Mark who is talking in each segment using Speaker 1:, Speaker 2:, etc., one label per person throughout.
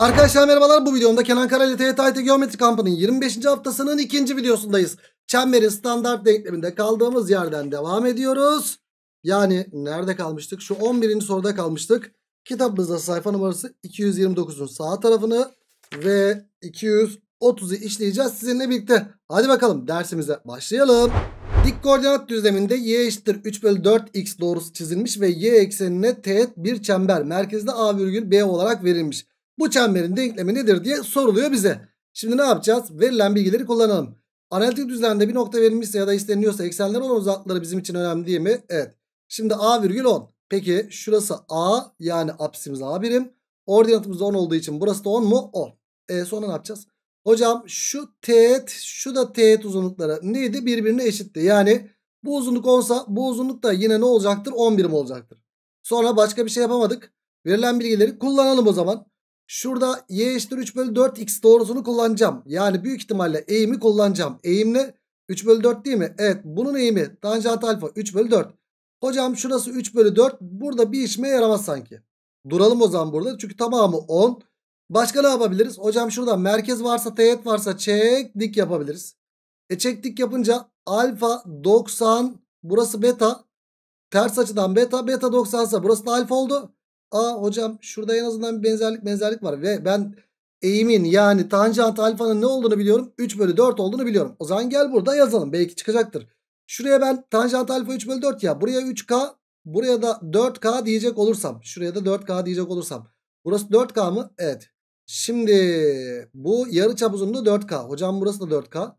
Speaker 1: Arkadaşlar merhabalar bu videomda Kenan Karay ile TYT Geometri Kampı'nın 25. haftasının ikinci videosundayız. Çemberin standart denkleminde kaldığımız yerden devam ediyoruz. Yani nerede kalmıştık? Şu 11. soruda kalmıştık. Kitabımızda sayfa numarası 229'un sağ tarafını ve 230'u işleyeceğiz sizinle birlikte. Hadi bakalım dersimize başlayalım. Dik koordinat düzleminde y eşittir 3 bölü 4x doğrusu çizilmiş ve y eksenine teğet bir çember merkezde a virgül b olarak verilmiş. Bu çemberin denklemi nedir diye soruluyor bize. Şimdi ne yapacağız? Verilen bilgileri kullanalım. Analitik düzlemde bir nokta verilmişse ya da isteniyorsa eksenler olan uzaklıkları bizim için önemli değil mi? Evet. Şimdi A virgül 10. Peki şurası A yani apsimiz A birim. Ordinatımız 10 olduğu için burası da 10 mu? 10. E sonra ne yapacağız? Hocam şu teğet şu da teğet uzunlukları neydi? Birbirine eşitti. Yani bu uzunluk 10 bu uzunluk da yine ne olacaktır? 11 birim olacaktır. Sonra başka bir şey yapamadık. Verilen bilgileri kullanalım o zaman. Şurada y eşittir 3 bölü 4 x doğrusunu kullanacağım. Yani büyük ihtimalle eğimi kullanacağım. Eğim ne? 3 bölü 4 değil mi? Evet bunun eğimi tanjant alfa 3 bölü 4. Hocam şurası 3 bölü 4. Burada bir işime yaramaz sanki. Duralım o zaman burada. Çünkü tamamı 10. Başka ne yapabiliriz? Hocam şurada merkez varsa teğet varsa çek dik yapabiliriz. E çek dik yapınca alfa 90 burası beta. Ters açıdan beta beta 90 ise burası da alfa oldu. Aa hocam şurada en azından bir benzerlik benzerlik var. Ve ben eğimin yani tanjant alfanın ne olduğunu biliyorum. 3 bölü 4 olduğunu biliyorum. O zaman gel burada yazalım. Belki çıkacaktır. Şuraya ben tanjant alfa 3 bölü 4 ya. Buraya 3K buraya da 4K diyecek olursam. Şuraya da 4K diyecek olursam. Burası 4K mı? Evet. Şimdi bu yarı çap uzunluğu 4K. Hocam burası da 4K.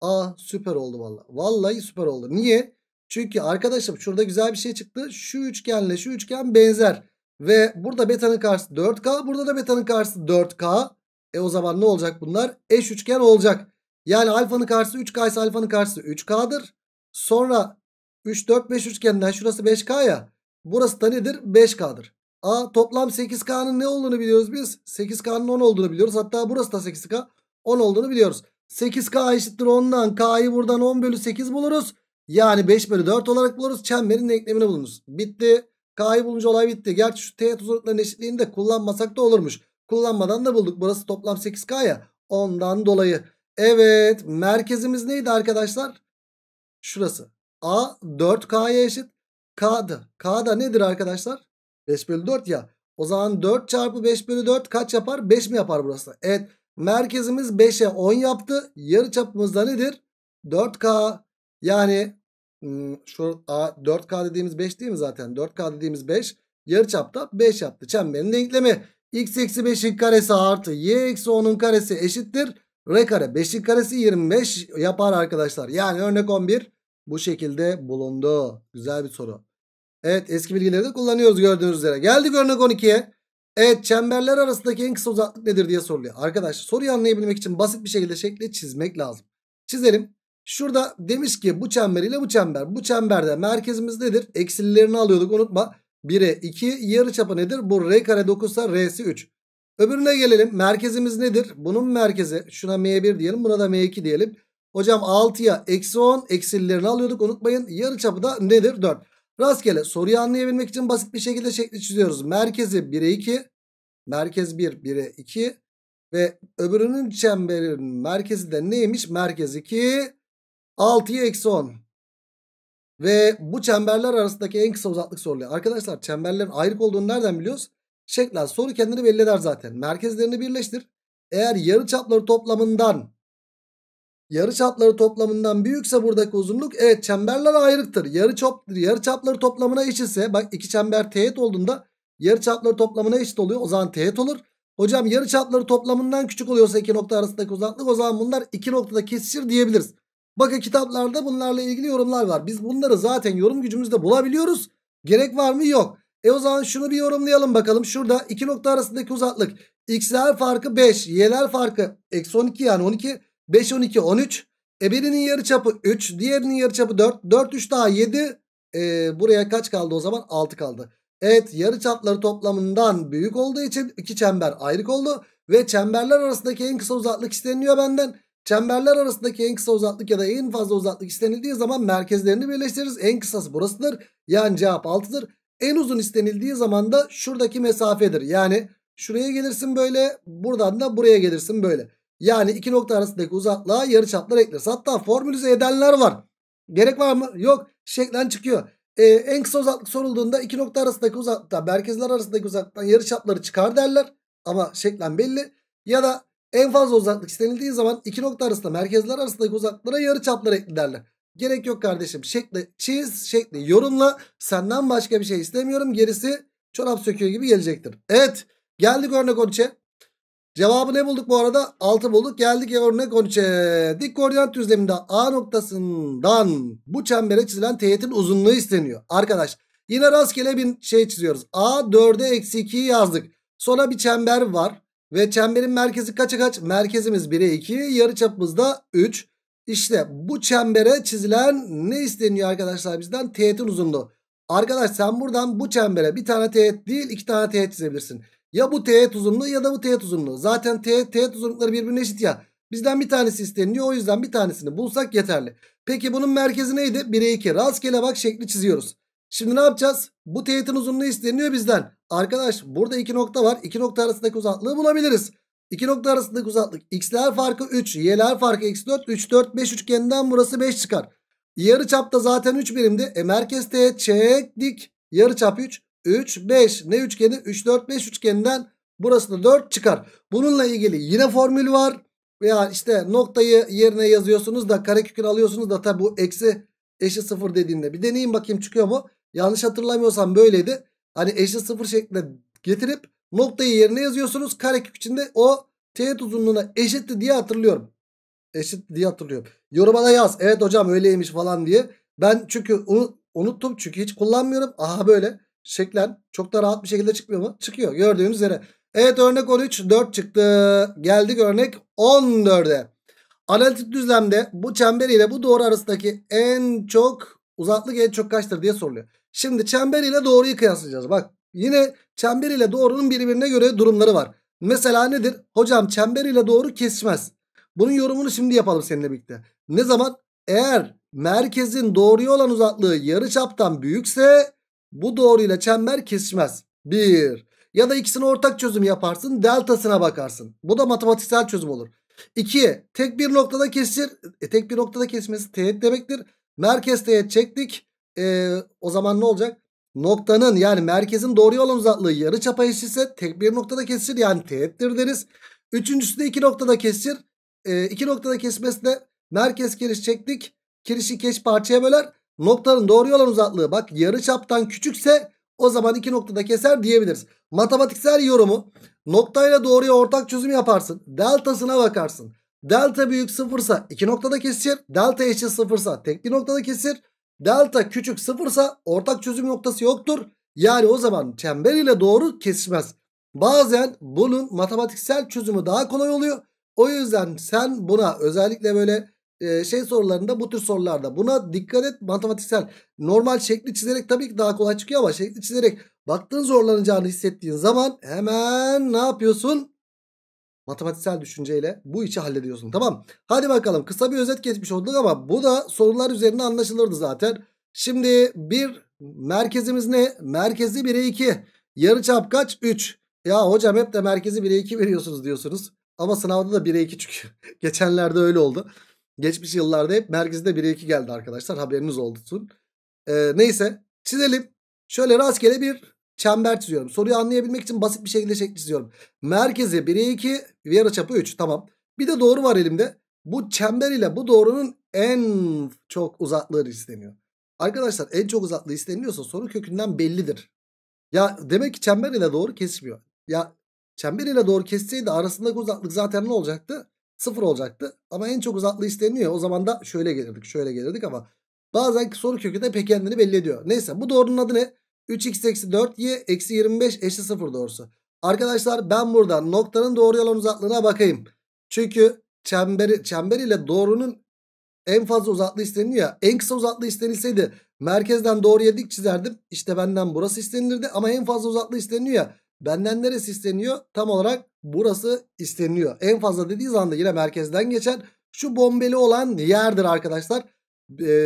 Speaker 1: Aa süper oldu valla. Vallahi süper oldu. Niye? Çünkü arkadaşım şurada güzel bir şey çıktı. Şu üçgenle şu üçgen benzer. Ve burada beta'nın karşısı 4K. Burada da beta'nın karşısı 4K. E o zaman ne olacak bunlar? Eş üçgen olacak. Yani alfanın karşısı 3K ise alfanın karşısı 3K'dır. Sonra 3, 4, 5 üçgeninden şurası 5K ya. Burası da nedir? 5K'dır. A toplam 8K'nın ne olduğunu biliyoruz biz. 8K'nın 10 olduğunu biliyoruz. Hatta burası da 8K 10 olduğunu biliyoruz. 8K eşittir 10'dan. K'yı buradan 10 bölü 8 buluruz. Yani 5 bölü 4 olarak buluruz. Çemberin denklemini bulunuz. Bitti. K'yı bulunca olay bitti. Gerçi şu teğet uzunlukların eşitliğini de kullanmasak da olurmuş. Kullanmadan da bulduk. Burası toplam 8K ya. Ondan dolayı. Evet merkezimiz neydi arkadaşlar? Şurası. A 4K'ya eşit. K'da. K'da nedir arkadaşlar? 5 bölü 4 ya. O zaman 4 çarpı 5 bölü 4 kaç yapar? 5 mi yapar burası? Evet. Merkezimiz 5'e 10 yaptı. Yarı çapımız da nedir? 4K. Yani Hmm, şu A 4K dediğimiz 5 değil mi zaten? 4K dediğimiz 5 yarıçapta 5 yaptı. Çemberin denklemi x eksi 5'in karesi artı y eksi 10'un karesi eşittir. R kare 5'in karesi 25 yapar arkadaşlar. Yani örnek 11 bu şekilde bulundu. Güzel bir soru. Evet eski bilgileri de kullanıyoruz gördüğünüz üzere. Geldik örnek 12'ye. Evet çemberler arasındaki en kısa uzaklık nedir diye soruluyor. Arkadaş soruyu anlayabilmek için basit bir şekilde şekli çizmek lazım. Çizelim. Şurada demiş ki bu çember ile bu çember. Bu çemberde merkezimiz nedir? Eksililerini alıyorduk unutma. 1'e 2 yarı çapı nedir? Bu r kare 9 ise r'si 3. Öbürüne gelelim. Merkezimiz nedir? Bunun merkezi. Şuna m1 diyelim. Buna da m2 diyelim. Hocam 6'ya eksi 10 eksililerini alıyorduk unutmayın. Yarı çapı da nedir? 4. Rastgele soruyu anlayabilmek için basit bir şekilde şekli çiziyoruz. Merkezi 1'e 2. Merkez 1 1'e 2. Ve öbürünün çemberinin merkezi de neymiş? Merkez 2. 6'yı eksi 10. Ve bu çemberler arasındaki en kısa uzaklık soruluyor. Arkadaşlar çemberlerin ayrık olduğunu nereden biliyoruz? Şeklen soru kendini belli eder zaten. Merkezlerini birleştir. Eğer yarı çapları toplamından yarı çapları toplamından büyükse buradaki uzunluk evet çemberler ayrıktır. Yarı, çap, yarı çapları toplamına eşitse bak iki çember teğet olduğunda yarı çapları toplamına eşit oluyor. O zaman teğet olur. Hocam yarı çapları toplamından küçük oluyorsa iki nokta arasındaki uzaklık o zaman bunlar iki noktada kesişir diyebiliriz. Bakın kitaplarda bunlarla ilgili yorumlar var. Biz bunları zaten yorum gücümüzde bulabiliyoruz. Gerek var mı? Yok. E o zaman şunu bir yorumlayalım bakalım. Şurada iki nokta arasındaki uzaklık. X'ler farkı 5. Y'ler farkı. Eksi 12 yani 12. 5, 12, 13. E birinin çapı 3. Diğerinin yarı çapı 4. 4, 3 daha 7. E, buraya kaç kaldı o zaman? 6 kaldı. Evet yarı çapları toplamından büyük olduğu için iki çember ayrık oldu. Ve çemberler arasındaki en kısa uzaklık isteniyor benden. Çemberler arasındaki en kısa uzaklık ya da en fazla uzaklık istenildiği zaman merkezlerini birleştiririz. En kısası burasıdır. Yani cevap 6'dır. En uzun istenildiği zaman da şuradaki mesafedir. Yani şuraya gelirsin böyle buradan da buraya gelirsin böyle. Yani iki nokta arasındaki uzaklığa yarıçaplar ekleriz. Hatta formülize edenler var. Gerek var mı? Yok. Şeklen çıkıyor. Ee, en kısa uzaklık sorulduğunda iki nokta arasındaki uzaklıkta merkezler arasındaki uzaklıktan yarıçapları çıkar derler. Ama şeklen belli. Ya da en fazla uzaklık istenildiği zaman iki nokta arasında merkezler arasındaki uzaklıklara yarı çaplar ekli Gerek yok kardeşim. Şekli çiz, şekli yorumla. Senden başka bir şey istemiyorum. Gerisi çorap söküyor gibi gelecektir. Evet. Geldik örnek 13'e. Cevabı ne bulduk bu arada? 6 bulduk. Geldik örnek 13'e. Dik koordinat düzleminde A noktasından bu çembere çizilen teğetin uzunluğu isteniyor. Arkadaş yine rastgele bir şey çiziyoruz. A 4'e eksi 2'yi yazdık. Sonra bir çember var. Ve çemberin merkezi kaça kaç? Merkezimiz 1'e 2. Yarıçapımız da 3. İşte bu çembere çizilen ne isteniyor arkadaşlar bizden? Teğetin uzunluğu. Arkadaş sen buradan bu çembere bir tane teğet değil iki tane teğet çizebilirsin. Ya bu teğet uzunluğu ya da bu teğet uzunluğu. Zaten teğet, teğet uzunlukları birbirine eşit ya. Bizden bir tanesi isteniyor. O yüzden bir tanesini bulsak yeterli. Peki bunun merkezi neydi? 1'e 2. Rastgele bak şekli çiziyoruz. Şimdi ne yapacağız? Bu teğetin uzunluğu isteniyor bizden. Arkadaş burada iki nokta var. İki nokta arasındaki uzaklığı bulabiliriz. İki nokta arasındaki uzaklık. X'ler farkı 3. Y'ler farkı x4. 3, 4, 5 üçgeninden burası 5 çıkar. Yarı çapta zaten 3 birimdi. E merkez teğet çektik. Yarı çap 3. 3, 5. Ne üçgeni? 3, 4, 5 üçgeninden burası da 4 çıkar. Bununla ilgili yine formül var. Veya işte noktayı yerine yazıyorsunuz da karekökünü alıyorsunuz da tabi bu eksi eşi sıfır dediğinde Bir deneyin bakayım çıkıyor mu? Yanlış hatırlamıyorsam böyleydi. Hani eşit sıfır şeklinde getirip noktayı yerine yazıyorsunuz. Karekök içinde o teğet uzunluğuna eşitti diye hatırlıyorum. Eşit diye hatırlıyorum. Yoruma da yaz. Evet hocam öyleymiş falan diye. Ben çünkü unuttum. Çünkü hiç kullanmıyorum. Aha böyle şeklen çok da rahat bir şekilde çıkmıyor mu? Çıkıyor gördüğünüz üzere. Evet örnek 13 4 çıktı. Geldik örnek 14'e. Analitik düzlemde bu çember ile bu doğru arasındaki en çok uzaklık en çok kaçtır diye soruluyor. Şimdi çember ile doğruyu kıyaslayacağız. Bak yine çember ile doğrunun birbirine göre durumları var. Mesela nedir? Hocam çember ile doğru kesmez. Bunun yorumunu şimdi yapalım seninle birlikte. Ne zaman? Eğer merkezin doğruya olan uzaklığı yarı çaptan büyükse bu doğruyla çember kesmez. Bir. Ya da ikisini ortak çözüm yaparsın deltasına bakarsın. Bu da matematiksel çözüm olur. İki. Tek bir noktada kesir. E, tek bir noktada kesmesi teğet demektir. Merkez teğet çektik e, o zaman ne olacak? Noktanın yani merkezin doğru yol uzaklığı yarı çapa eşitse tek bir noktada kesir, yani teğettir deriz. Üçüncüsü de iki noktada kesir. E, iki noktada kesmesine merkez kiriş çektik. Kirişi keş parçaya böler. Noktanın doğru yol uzaklığı bak yarı çaptan küçükse o zaman iki noktada keser diyebiliriz. Matematiksel yorumu noktayla doğruya ortak çözüm yaparsın. Deltasına bakarsın. Delta büyük sıfırsa iki noktada kesir. Delta eşit sıfırsa tek bir noktada kesir. Delta küçük sıfırsa ortak çözüm noktası yoktur. Yani o zaman çember ile doğru kesişmez. Bazen bunun matematiksel çözümü daha kolay oluyor. O yüzden sen buna özellikle böyle e, şey sorularında bu tür sorularda buna dikkat et matematiksel normal şekli çizerek tabii ki daha kolay çıkıyor ama şekli çizerek baktığın zorlanacağını hissettiğin zaman hemen ne yapıyorsun? matematiksel düşünceyle bu içi hallediyorsun. Tamam. Hadi bakalım kısa bir özet geçmiş olduk ama bu da sorular üzerinde anlaşılırdı zaten. Şimdi bir merkezimiz ne? Merkezi 1'e 2. Yarıçap kaç? 3. Ya hocam hep de merkezi 1'e 2 veriyorsunuz diyorsunuz. Ama sınavda da 1'e 2 çünkü. Geçenlerde öyle oldu. Geçmiş yıllarda hep merkezde 1'e 2 geldi arkadaşlar. Haberiniz olsun. Ee, neyse çizelim. Şöyle rastgele bir çember çiziyorum. Soruyu anlayabilmek için basit bir şekilde şekli çiziyorum. Merkezi 1'e 2 ve yarıçapı 3 tamam. Bir de doğru var elimde. Bu çember ile bu doğrunun en çok uzaklığı isteniyor. Arkadaşlar en çok uzaklığı isteniliyorsa soru kökünden bellidir. Ya demek ki çember ile doğru kesmiyor. Ya çember ile doğru kesseydi arasındaki uzaklık zaten ne olacaktı? Sıfır olacaktı. Ama en çok uzaklığı isteniyor. O zaman da şöyle gelirdik şöyle gelirdik ama bazen soru kökü de pek kendini belli ediyor. Neyse bu doğrunun adı ne? 3x eksi 4y eksi 25 eşit 0 doğrusu. Arkadaşlar ben buradan noktanın doğru yalan uzaklığına bakayım. Çünkü çemberi, çember ile doğrunun en fazla uzaklığı isteniyor ya. En kısa uzaklığı istenilseydi merkezden doğruya dik çizerdim. İşte benden burası istenilirdi ama en fazla uzaklığı isteniyor ya. Benden neresi isteniyor? Tam olarak burası isteniyor. En fazla dediğiniz anda yine merkezden geçen şu bombeli olan yerdir arkadaşlar.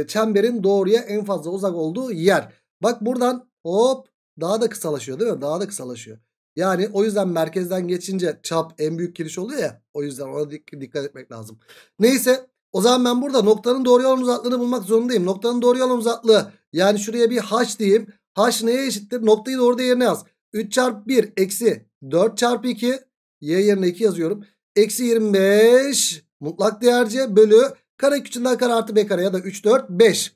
Speaker 1: Çemberin doğruya en fazla uzak olduğu yer. Bak buradan hop daha da kısalaşıyor değil mi? Daha da kısalaşıyor. Yani o yüzden merkezden geçince çap en büyük giriş oluyor ya. O yüzden ona dik dikkat etmek lazım. Neyse o zaman ben burada noktanın doğru yolun uzaklığını bulmak zorundayım. Noktanın doğru yolun uzaklığı yani şuraya bir h diyeyim. H neye eşittir? Noktayı doğru yerine yaz. 3 çarpı 1 eksi 4 çarpı 2 y yerine 2 yazıyorum. Eksi 25 mutlak değerce bölü kare küçüğünden kare artı b kare ya da 3 4 5.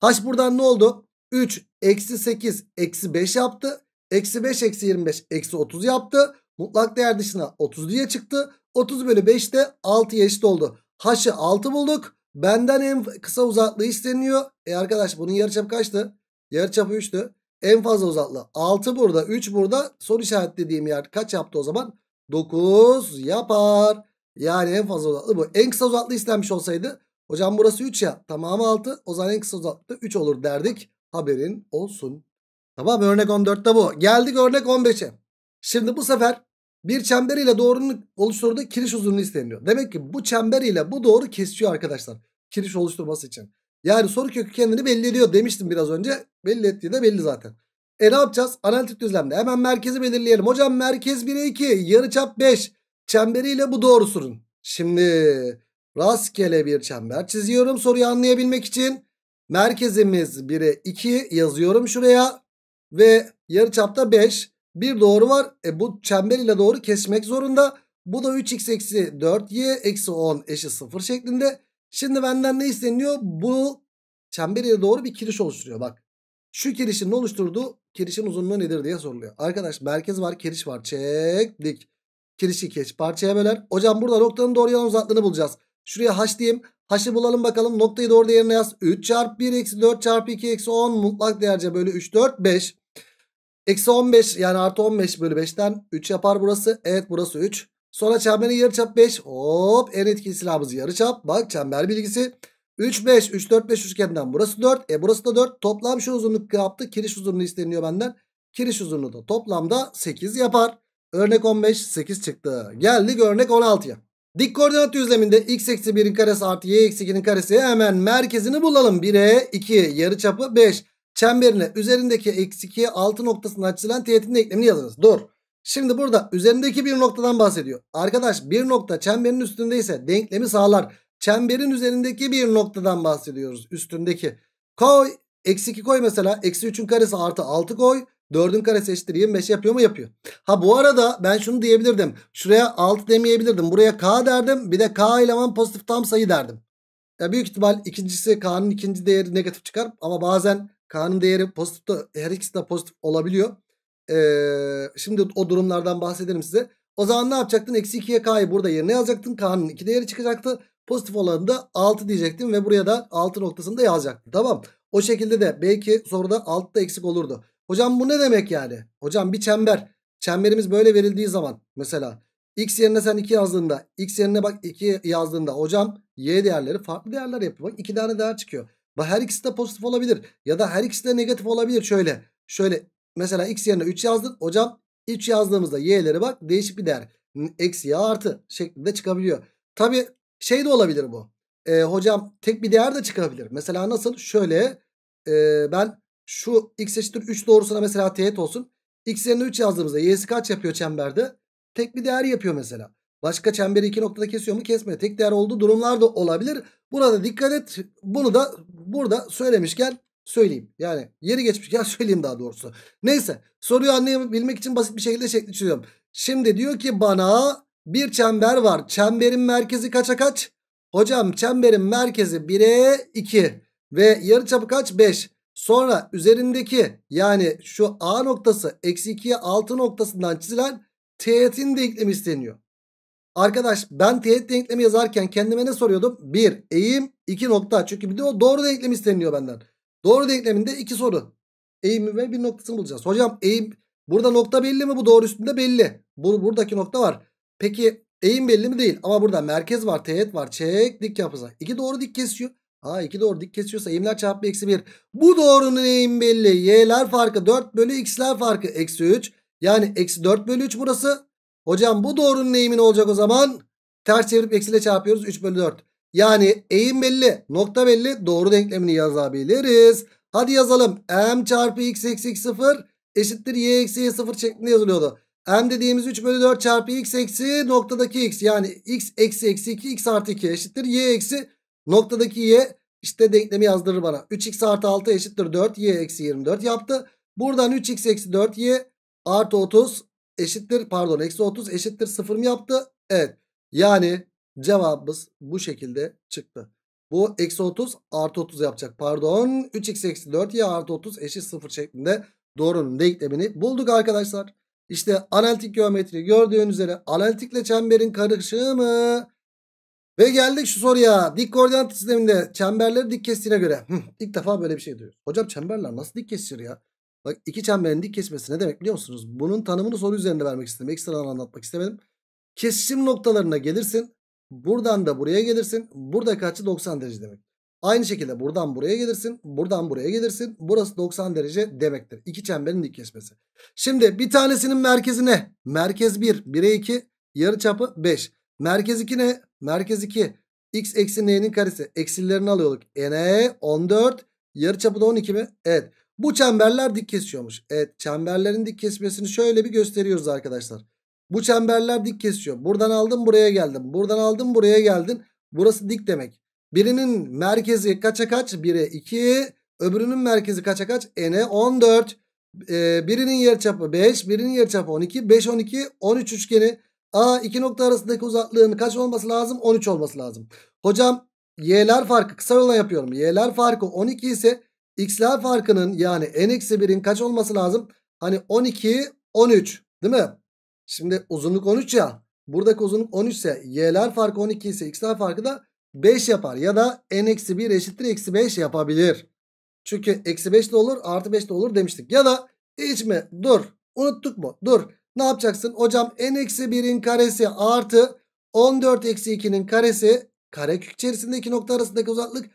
Speaker 1: H buradan ne oldu? 3 eksi 8 eksi 5 yaptı. Eksi 5 eksi 25 eksi 30 yaptı. Mutlak değer dışına 30 diye çıktı. 30 bölü 5 de 6'ya eşit oldu. H'ı 6 bulduk. Benden en kısa uzaklığı isteniyor. E arkadaş bunun yarıçapı kaçtı? Yarıçapı 3'tü. En fazla uzaklığı 6 burada 3 burada. Soru işaretlediğim yer kaç yaptı o zaman? 9 yapar. Yani en fazla uzaklığı bu. En kısa uzaklığı istenmiş olsaydı. Hocam burası 3 ya. Tamamı 6. O zaman en kısa uzaklığı 3 olur derdik. Haberin olsun. Tamam örnek 14'te bu. Geldik örnek 15'e. Şimdi bu sefer bir çember ile doğrunun oluşturduğu kiriş uzunluğu isteniyor. Demek ki bu çember ile bu doğru kesiyor arkadaşlar. Kiriş oluşturması için. Yani soru kökü kendini belli ediyor demiştim biraz önce. Belli ettiği de belli zaten. E ne yapacağız? Analitik düzlemde hemen merkezi belirleyelim. Hocam merkez 1'e 2, yarıçap 5. Çemberiyle bu doğrusunun. Şimdi rastgele bir çember çiziyorum soruyu anlayabilmek için. Merkezimiz 1'e 2 yazıyorum şuraya. Ve yarıçapta 5. Bir doğru var. E bu çember ile doğru kesmek zorunda. Bu da 3x eksi 4y eksi 10 eşi 0 şeklinde. Şimdi benden ne isteniyor? Bu çember ile doğru bir kiriş oluşturuyor. Bak şu kirişin ne oluşturduğu kirişin uzunluğu nedir diye soruluyor. Arkadaş merkez var kiriş var çektik. Kirişi keç parçaya böler. Hocam burada noktanın doğru yan uzaklığını bulacağız. Şuraya haş diyeyim. haşı bulalım bakalım. Noktayı doğru yerine yaz. 3 çarpı 1 eksi 4 çarpı 2 eksi 10 mutlak değerce bölü 3 4 5. Eksi 15 yani artı 15 bölü 5'ten 3 yapar burası. Evet burası 3. Sonra çemberin yarıçap 5. Hop en etkili silahımız yarıçap. Bak çember bilgisi. 3 5 3 4 5 üçgenden burası 4. E burası da 4. Toplam şu uzunluk yaptı. Kiriş uzunluğu isteniyor benden. Kiriş uzunluğu da toplamda 8 yapar. Örnek 15 8 çıktı. Geldik örnek 16'ya. Dik koordinat düzleminde x eksi 1'in karesi artı y eksi 2'nin karesi hemen merkezini bulalım. 1'e 2 çapı 5 çemberine üzerindeki eksi 2'ye 6 noktasına açılan teğetin eklemini yazınız. Dur. Şimdi burada üzerindeki bir noktadan bahsediyor. Arkadaş bir nokta çemberin üstündeyse denklemi sağlar. Çemberin üzerindeki bir noktadan bahsediyoruz. Üstündeki. Koy. Eksi 2 koy mesela. Eksi 3'ün karesi artı 6 koy. 4'ün karesi eşittir 25 yapıyor mu? Yapıyor. Ha bu arada ben şunu diyebilirdim. Şuraya 6 demeyebilirdim. Buraya k derdim. Bir de k eleman pozitif tam sayı derdim. Ya büyük ihtimal ikincisi k'nın ikinci değeri negatif çıkar. Ama bazen k'nın değeri pozitif de her ikisi de pozitif olabiliyor. Ee, şimdi o durumlardan bahsedelim size. O zaman ne yapacaktın? Eksi 2'ye k'yı burada yerine yazacaktın. K'nın iki değeri çıkacaktı. Pozitif olanı da 6 diyecektin ve buraya da 6 noktasını da yazacaktın. Tamam. O şekilde de belki soruda 6 da eksik olurdu. Hocam bu ne demek yani? Hocam bir çember. Çemberimiz böyle verildiği zaman mesela x yerine sen 2 yazdığında x yerine bak 2 yazdığında hocam y değerleri farklı değerler yapıyor. Bak 2 tane değer çıkıyor. Bak her ikisi de pozitif olabilir ya da her ikisi de negatif olabilir şöyle. Şöyle mesela x yerine 3 yazdın hocam 3 yazdığımızda y'leri bak değişik bir değer. Eksi ya artı şeklinde çıkabiliyor. Tabi şey de olabilir bu. E, hocam tek bir değer de çıkabilir. Mesela nasıl şöyle e, ben şu x eşittir 3 doğrusuna mesela teğet olsun. X yerine 3 yazdığımızda y'si kaç yapıyor çemberde? Tek bir değer yapıyor mesela. Başka çemberi iki noktada kesiyor mu? Kesmiyor. Tek değer olduğu durumlar da olabilir. Burada dikkat et. Bunu da burada söylemişken söyleyeyim. Yani yeri geçmişken söyleyeyim daha doğrusu. Neyse soruyu anlayabilmek için basit bir şekilde şekli çiziyorum. Şimdi diyor ki bana bir çember var. Çemberin merkezi kaça kaç? Hocam çemberin merkezi 1'e 2 ve yarıçapı kaç? 5. Sonra üzerindeki yani şu A noktası eksi 2'ye 6 noktasından çizilen teğetin denklemi isteniyor. Arkadaş ben teğet denklemi yazarken kendime ne soruyordum? 1 eğim 2 nokta. Çünkü bir de o doğru denklemi isteniyor benden. Doğru denkleminde 2 soru. Eğimi ve bir noktasını bulacağız. Hocam eğim burada nokta belli mi? Bu doğru üstünde belli. Bur buradaki nokta var. Peki eğim belli mi? Değil. Ama burada merkez var, teğet var. Çek dik yapısı. İki doğru dik kesiyor. A 2 doğru dik kesiyorsa eğimler çarpı eksi 1. Bu doğrunun eğim belli. Y'ler farkı 4 bölü x'ler farkı eksi 3. Yani eksi 4 bölü 3 burası. Hocam bu doğrunun eğimi ne olacak o zaman? Ters çevirip eksiyle çarpıyoruz 3 bölü 4. Yani eğim belli nokta belli doğru denklemini yazabiliriz. Hadi yazalım m çarpı x eksi x 0 eşittir y eksi y 0 şeklinde yazılıyordu. m dediğimiz 3 bölü 4 çarpı x eksi noktadaki x yani x eksi eksi 2 x artı 2 eşittir y eksi Noktadaki y işte denklemi yazdırır bana. 3x artı 6 eşittir 4y eksi 24 yaptı. Buradan 3x eksi 4y artı 30 eşittir pardon eksi 30 eşittir 0 mı yaptı? Evet. Yani cevabımız bu şekilde çıktı. Bu eksi 30 artı 30 yapacak. Pardon 3x eksi 4y artı 30 eşit 0 şeklinde doğrunun denklemini bulduk arkadaşlar. İşte analitik geometri gördüğünüz üzere analitikle çemberin karışığı mı? Ve geldik şu soruya. Dik koordinat sisteminde çemberleri dik kestiğine göre. Hı, ilk defa böyle bir şey duyuyoruz. Hocam çemberler nasıl dik kesiyor ya? Bak iki çemberin dik kesmesi ne demek biliyor musunuz? Bunun tanımını soru üzerinde vermek istedim. Ekstradan anlatmak istemedim. Kesişim noktalarına gelirsin. Buradan da buraya gelirsin. burada kaçı 90 derece demek. Aynı şekilde buradan buraya gelirsin. Buradan buraya gelirsin. Burası 90 derece demektir. İki çemberin dik kesmesi. Şimdi bir tanesinin merkezi ne? Merkez 1. 1'e 2. Yarı çapı 5. Merkez 2 ne? Merkez 2. X eksi n'nin karesi. Eksillerini alıyorduk. n 14. Yarıçapı da 12 mi? Evet. Bu çemberler dik kesiyormuş. Evet çemberlerin dik kesmesini şöyle bir gösteriyoruz arkadaşlar. Bu çemberler dik kesiyor. Buradan aldım buraya geldim. Buradan aldım buraya geldin. Burası dik demek. Birinin merkezi kaça kaç? 1'e 2. Öbürünün merkezi kaça kaç? N'e 14. Ee, birinin yarıçapı 5. Birinin yarıçapı 12. 5, 12, 13 üçgeni. A iki nokta arasındaki uzaklığın kaç olması lazım? 13 olması lazım. Hocam y'ler farkı kısa yola yapıyorum. Y'ler farkı 12 ise x'ler farkının yani n-1'in kaç olması lazım? Hani 12, 13 değil mi? Şimdi uzunluk 13 ya. Buradaki uzunluk 13 ise y'ler farkı 12 ise x'ler farkı da 5 yapar. Ya da n-1 eşittir eksi 5 yapabilir. Çünkü eksi 5 de olur artı 5 de olur demiştik. Ya da hiç mi? Dur. Unuttuk mu? Dur. Ne yapacaksın? Hocam n-1'in eksi karesi artı 14 eksi 2'nin karesi kare kök içerisindeki nokta arasındaki uzaklık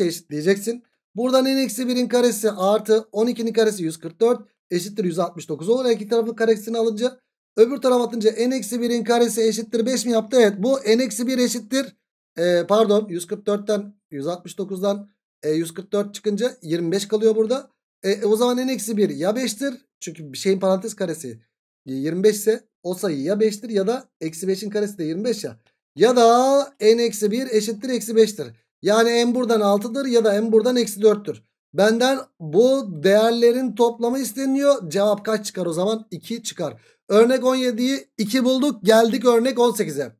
Speaker 1: eşit diyeceksin. Buradan n-1'in eksi karesi artı 12'nin karesi 144 eşittir 169 olur. Her iki tarafın karesini alınca öbür taraf atınca n-1'in karesi eşittir 5 mi yaptı? Evet bu n-1 eksi eşittir ee, e, pardon 144'ten 169'dan e, 144 çıkınca 25 kalıyor burada. E, o zaman n-1 eksi ya 5'tir çünkü bir şeyin parantez karesi 25 ise o sayı ya 5'tir ya da eksi 5'in karesi de 25 ya. Ya da n eksi 1 eşittir eksi 5'tir. Yani n buradan 6'dır ya da n buradan eksi 4'tür. Benden bu değerlerin toplamı isteniyor. Cevap kaç çıkar o zaman? 2 çıkar. Örnek 17'yi 2 bulduk. Geldik örnek 18'e.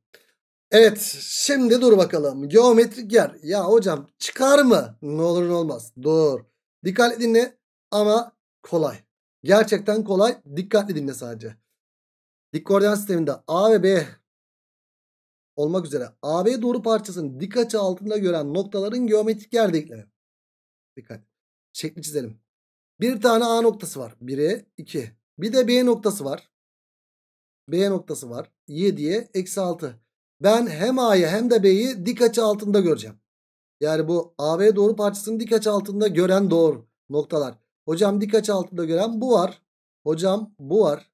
Speaker 1: Evet şimdi dur bakalım. Geometrik yer. Ya hocam çıkar mı? Ne olur ne olmaz. Dur. Dikkatli dinle ama kolay. Gerçekten kolay. Dikkatli dinle sadece. Dik koordinat sisteminde A ve B olmak üzere AB doğru parçasının dik açı altında gören noktaların geometrik yer denklemi. Dikkat. Şekli çizelim. Bir tane A noktası var. 1'e 2. Bir de B noktası var. B noktası var. 7'ye eksi 6. Ben hem A'yı hem de B'yi dik açı altında göreceğim. Yani bu AB doğru parçasının dik açı altında gören doğru noktalar. Hocam dik açı altında gören bu var. Hocam bu var.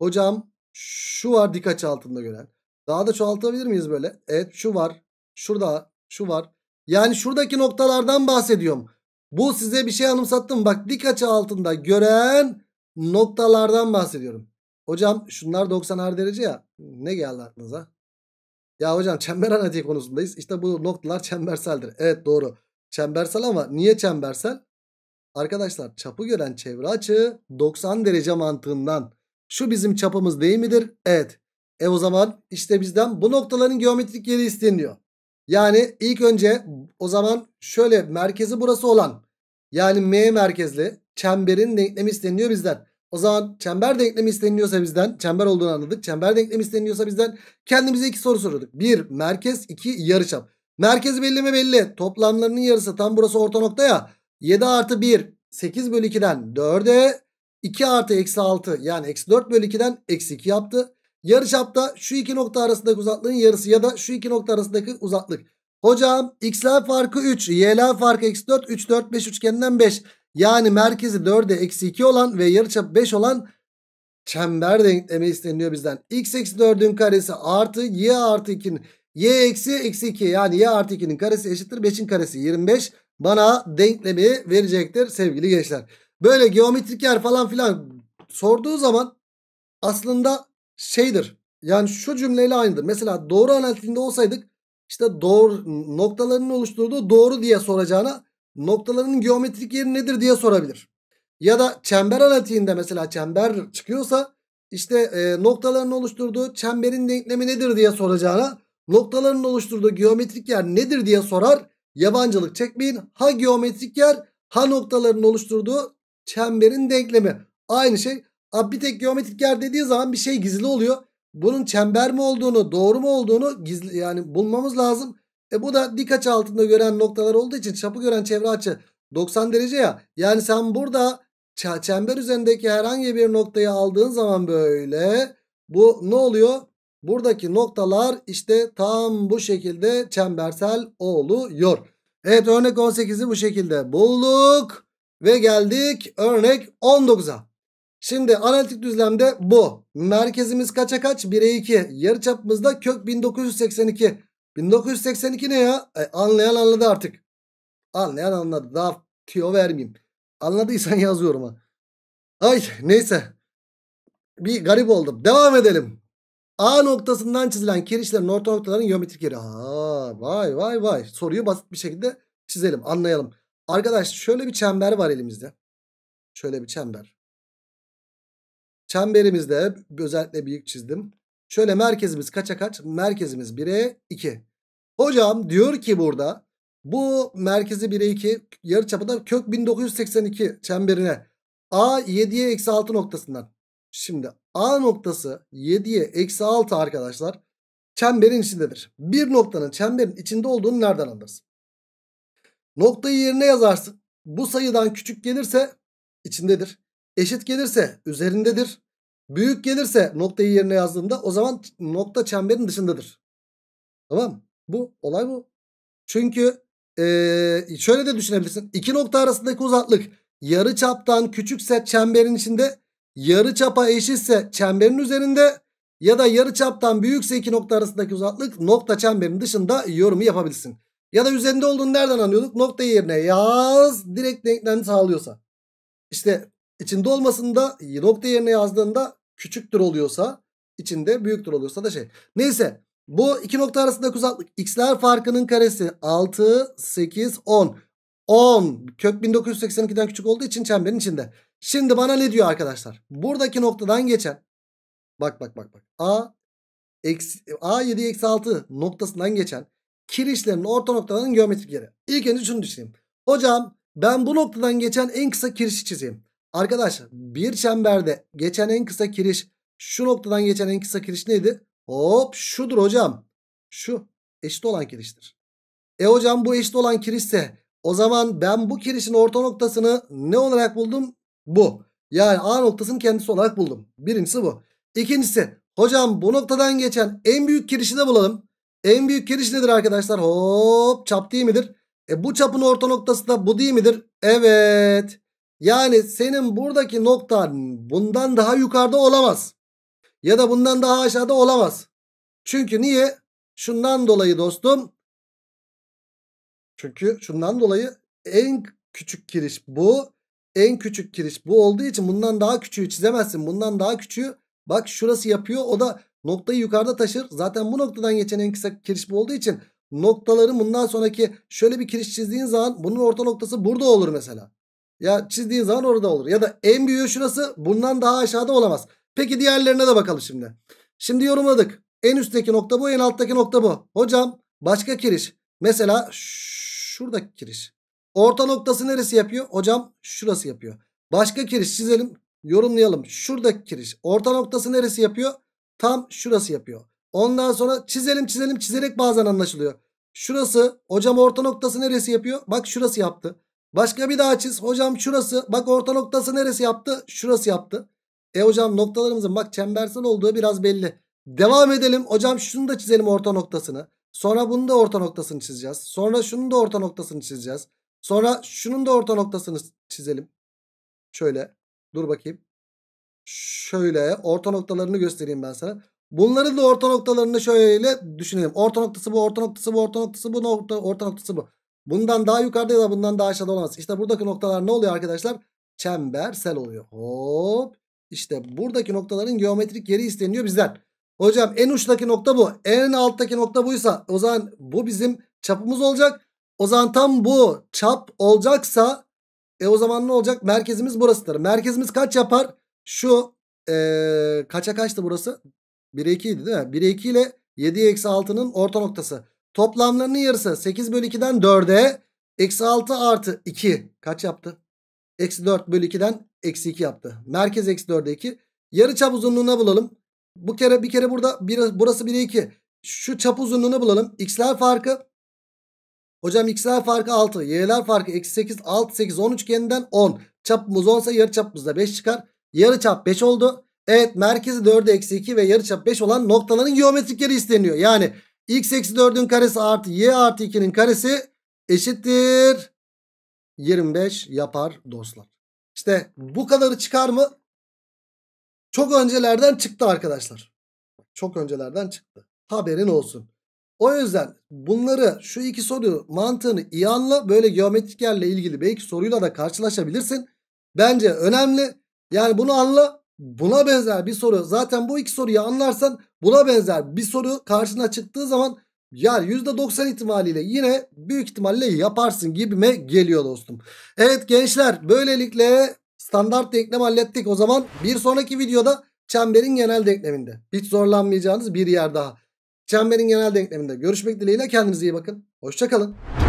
Speaker 1: Hocam şu var dik açı altında gören. Daha da çoğaltabilir miyiz böyle? Evet şu var. Şurada şu var. Yani şuradaki noktalardan bahsediyorum. Bu size bir şey anımsattım. Bak dik açı altında gören noktalardan bahsediyorum. Hocam şunlar 90 derece ya. Ne geldi aklınıza? Ya hocam çember analitiği konusundayız. İşte bu noktalar çemberseldir. Evet doğru. Çembersel ama niye çembersel? Arkadaşlar çapı gören çevre açı 90 derece mantığından. Şu bizim çapımız değil midir? Evet. E o zaman işte bizden bu noktaların geometrik yeri isteniyor. Yani ilk önce o zaman şöyle merkezi burası olan yani M merkezli çemberin denklemi isteniyor bizden. O zaman çember denklemi isteniyorsa bizden çember olduğunu anladık. Çember denklemi isteniyorsa bizden kendimize iki soru soruyorduk. Bir merkez iki yarıçap. Merkezi belli mi belli. Toplamlarının yarısı tam burası orta nokta ya. 7 artı 1 8 bölü 2'den 4'e 2 artı eksi 6 yani eksi 4 bölü 2'den eksi 2 yaptı. Yarıçapta şu iki nokta arasındaki uzaklığın yarısı ya da şu iki nokta arasındaki uzaklık. Hocam x'ler farkı 3, y'ler farkı eksi 4, 3, 4, 5 üçgeninden 5. Yani merkezi 4'e eksi 2 olan ve yarıçapı 5 olan çember denklemi isteniyor bizden. x eksi 4'ün karesi artı y artı 2'nin y eksi eksi 2 yani y artı 2'nin karesi eşittir 5'in karesi 25 bana denklemi verecektir sevgili gençler. Böyle geometrik yer falan filan sorduğu zaman aslında şeydir. Yani şu cümleyle aynıdır. Mesela doğru analizinde olsaydık işte doğru noktalarının oluşturduğu doğru diye soracağına noktalarının geometrik yeri nedir diye sorabilir. Ya da çember analitiğinde mesela çember çıkıyorsa işte e, noktaların oluşturduğu çemberin denklemi nedir diye soracağına noktalarının oluşturduğu geometrik yer nedir diye sorar Yabancılık çekmeyin. Ha geometrik yer ha noktaların oluşturduğu çemberin denklemi. Aynı şey. Abi bir tek geometrik yer dediği zaman bir şey gizli oluyor. Bunun çember mi olduğunu doğru mu olduğunu gizli yani bulmamız lazım. E bu da dik açı altında gören noktalar olduğu için çapı gören çevre açı 90 derece ya. Yani sen burada çember üzerindeki herhangi bir noktayı aldığın zaman böyle bu ne oluyor? Buradaki noktalar işte tam bu şekilde çembersel oluyor. Evet örnek 18'i bu şekilde bulduk. Ve geldik örnek 19'a. Şimdi analitik düzlemde bu. Merkezimiz kaça kaç? 1'e 2. Yarıçapımızda kök 1982. 1982 ne ya? E, anlayan anladı artık. Anlayan anladı. Daha tüyo vermeyeyim. Anladıysan yazıyorum ha. Ay neyse. Bir garip oldum. Devam edelim. A noktasından çizilen kirişlerin orta noktaların geometrik yeri. Aa, vay vay vay. Soruyu basit bir şekilde çizelim anlayalım. Arkadaş şöyle bir çember var elimizde. Şöyle bir çember. Çemberimizde özellikle büyük çizdim. Şöyle merkezimiz kaça kaç? Merkezimiz 1'e 2. Hocam diyor ki burada bu merkezi 1'e 2 yarıçapı da kök 1982 çemberine A 7'ye eksi 6 noktasından. Şimdi A noktası 7'ye eksi 6 arkadaşlar çemberin içindedir. Bir noktanın çemberin içinde olduğunu nereden anlarız? Noktayı yerine yazarsın. Bu sayıdan küçük gelirse içindedir. Eşit gelirse üzerindedir. Büyük gelirse noktayı yerine yazdığımda o zaman nokta çemberin dışındadır. Tamam Bu olay bu. Çünkü ee, şöyle de düşünebilirsin. İki nokta arasındaki uzaklık yarı çaptan küçükse çemberin içinde yarı çapa eşitse çemberin üzerinde ya da yarı çaptan büyükse iki nokta arasındaki uzaklık nokta çemberin dışında yorumu yapabilirsin. Ya da üzerinde olduğunu nereden anlıyorduk? Nokta yerine yaz direkt denklemi sağlıyorsa. İşte içinde olmasında nokta yerine yazdığında küçüktür oluyorsa içinde büyüktür oluyorsa da şey. Neyse bu iki nokta arasındaki uzaklık x'ler farkının karesi 6, 8, 10. 10 kök 1982'den küçük olduğu için çemberin içinde. Şimdi bana ne diyor arkadaşlar? Buradaki noktadan geçen bak bak bak bak. A A7 eksi 6 e, noktasından geçen kirişlerin orta noktalarının geometrik yeri. İlk önce şunu düşüneyim. Hocam ben bu noktadan geçen en kısa kirişi çizeyim. Arkadaşlar bir çemberde geçen en kısa kiriş şu noktadan geçen en kısa kiriş neydi? Hop şudur hocam. Şu eşit olan kiriştir. E hocam bu eşit olan kirişse o zaman ben bu kirişin orta noktasını ne olarak buldum? bu. Yani A noktasının kendisi olarak buldum. Birincisi bu. İkincisi hocam bu noktadan geçen en büyük kirişi de bulalım. En büyük kiriş nedir arkadaşlar? Hop çap değil midir? E bu çapın orta noktası da bu değil midir? Evet. Yani senin buradaki nokta bundan daha yukarıda olamaz. Ya da bundan daha aşağıda olamaz. Çünkü niye? Şundan dolayı dostum. Çünkü şundan dolayı en küçük kiriş bu en küçük kiriş bu olduğu için bundan daha küçüğü çizemezsin. Bundan daha küçüğü bak şurası yapıyor o da noktayı yukarıda taşır. Zaten bu noktadan geçen en kısa kiriş bu olduğu için noktaları bundan sonraki şöyle bir kiriş çizdiğin zaman bunun orta noktası burada olur mesela. Ya çizdiğin zaman orada olur. Ya da en büyüğü şurası bundan daha aşağıda olamaz. Peki diğerlerine de bakalım şimdi. Şimdi yorumladık. En üstteki nokta bu en alttaki nokta bu. Hocam başka kiriş. Mesela şuradaki kiriş. Orta noktası neresi yapıyor? Hocam şurası yapıyor. Başka kiriş çizelim. Yorumlayalım. Şuradaki kiriş. Orta noktası neresi yapıyor? Tam şurası yapıyor. Ondan sonra çizelim çizelim çizerek bazen anlaşılıyor. Şurası hocam orta noktası neresi yapıyor? Bak şurası yaptı. Başka bir daha çiz. Hocam şurası. Bak orta noktası neresi yaptı? Şurası yaptı. E hocam noktalarımızın bak çembersel olduğu biraz belli. Devam edelim. Hocam şunu da çizelim orta noktasını. Sonra bunu da orta noktasını çizeceğiz. Sonra şunu da orta noktasını çizeceğiz. Sonra şunun da orta noktasını çizelim. Şöyle. Dur bakayım. Şöyle orta noktalarını göstereyim ben sana. Bunların da orta noktalarını şöyle düşünelim. Orta noktası bu, orta noktası bu, orta noktası bu, nokta, orta noktası bu. Bundan daha yukarıda ya da bundan daha aşağıda olamaz. İşte buradaki noktalar ne oluyor arkadaşlar? Çembersel oluyor. Hop. İşte buradaki noktaların geometrik yeri isteniyor bizden. Hocam en uçtaki nokta bu. En alttaki nokta buysa o zaman bu bizim çapımız olacak. O zaman tam bu çap olacaksa e o zaman ne olacak? Merkezimiz burasıdır. Merkezimiz kaç yapar? Şu e, kaça kaçtı burası? 1'e 2 idi değil mi? 1'e 2 ile 7 eksi 6'nın orta noktası. Toplamlarının yarısı 8 bölü 2'den 4'e eksi 6 artı 2 kaç yaptı? Eksi 4 bölü 2'den eksi 2 yaptı. Merkez eksi 4'e 2. Yarı çap uzunluğuna bulalım. Bu kere bir kere burada bir, burası 1'e 2. Şu çap uzunluğunu bulalım. X'ler farkı Hocam x'ler farkı 6. Y'ler farkı eksi 8. 6 8 10 üçgeninden 10. Çapımız 10 ise yarı çapımız da 5 çıkar. Yarı çap 5 oldu. Evet merkezi 4'e eksi 2 ve yarı çap 5 olan noktaların geometrikleri isteniyor. Yani x eksi 4'ün karesi artı y artı 2'nin karesi eşittir. 25 yapar dostlar. İşte bu kadarı çıkar mı? Çok öncelerden çıktı arkadaşlar. Çok öncelerden çıktı. Haberin olsun. O yüzden bunları şu iki soru mantığını iyi anla. Böyle geometrik yerle ilgili belki soruyla da karşılaşabilirsin. Bence önemli. Yani bunu anla. Buna benzer bir soru zaten bu iki soruyu anlarsan buna benzer bir soru karşına çıktığı zaman yani %90 ihtimaliyle yine büyük ihtimalle yaparsın gibime geliyor dostum. Evet gençler böylelikle standart denklem hallettik. O zaman bir sonraki videoda çemberin genel denkleminde hiç zorlanmayacağınız bir yer daha. Çemberin genel denkleminde görüşmek dileğiyle kendinize iyi bakın. Hoşçakalın.